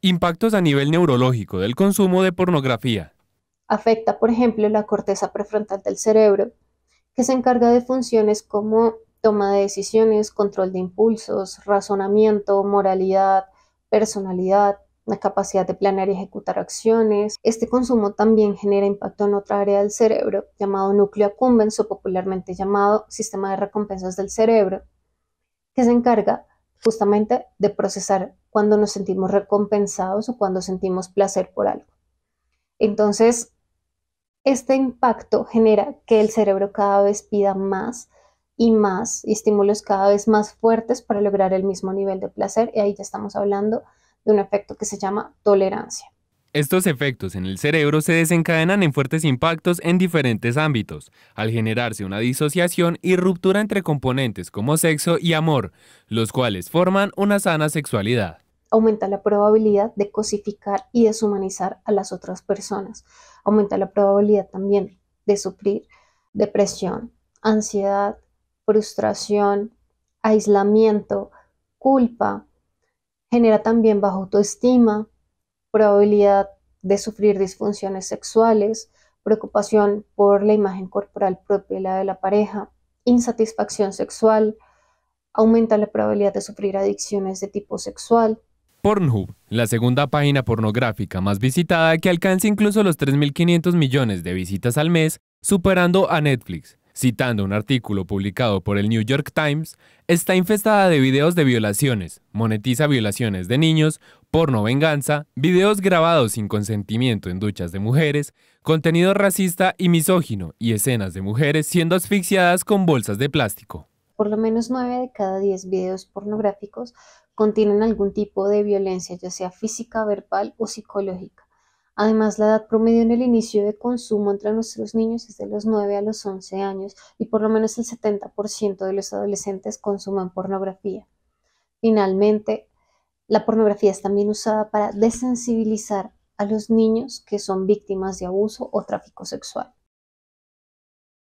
Impactos a nivel neurológico del consumo de pornografía. Afecta, por ejemplo, la corteza prefrontal del cerebro, que se encarga de funciones como toma de decisiones, control de impulsos, razonamiento, moralidad, personalidad, la capacidad de planear y ejecutar acciones. Este consumo también genera impacto en otra área del cerebro, llamado núcleo accumbens o popularmente llamado sistema de recompensas del cerebro, que se encarga justamente de procesar cuando nos sentimos recompensados o cuando sentimos placer por algo. Entonces, este impacto genera que el cerebro cada vez pida más y más y estímulos cada vez más fuertes para lograr el mismo nivel de placer y ahí ya estamos hablando de un efecto que se llama tolerancia. Estos efectos en el cerebro se desencadenan en fuertes impactos en diferentes ámbitos, al generarse una disociación y ruptura entre componentes como sexo y amor, los cuales forman una sana sexualidad. Aumenta la probabilidad de cosificar y deshumanizar a las otras personas. Aumenta la probabilidad también de sufrir depresión, ansiedad, frustración, aislamiento, culpa. Genera también baja autoestima, probabilidad de sufrir disfunciones sexuales, preocupación por la imagen corporal propia y la de la pareja, insatisfacción sexual, aumenta la probabilidad de sufrir adicciones de tipo sexual. Pornhub, la segunda página pornográfica más visitada que alcanza incluso los 3.500 millones de visitas al mes, superando a Netflix. Citando un artículo publicado por el New York Times, está infestada de videos de violaciones, monetiza violaciones de niños porno venganza, videos grabados sin consentimiento en duchas de mujeres, contenido racista y misógino y escenas de mujeres siendo asfixiadas con bolsas de plástico. Por lo menos 9 de cada 10 videos pornográficos contienen algún tipo de violencia, ya sea física, verbal o psicológica. Además, la edad promedio en el inicio de consumo entre nuestros niños es de los 9 a los 11 años y por lo menos el 70% de los adolescentes consumen pornografía. Finalmente, la pornografía es también usada para desensibilizar a los niños que son víctimas de abuso o tráfico sexual.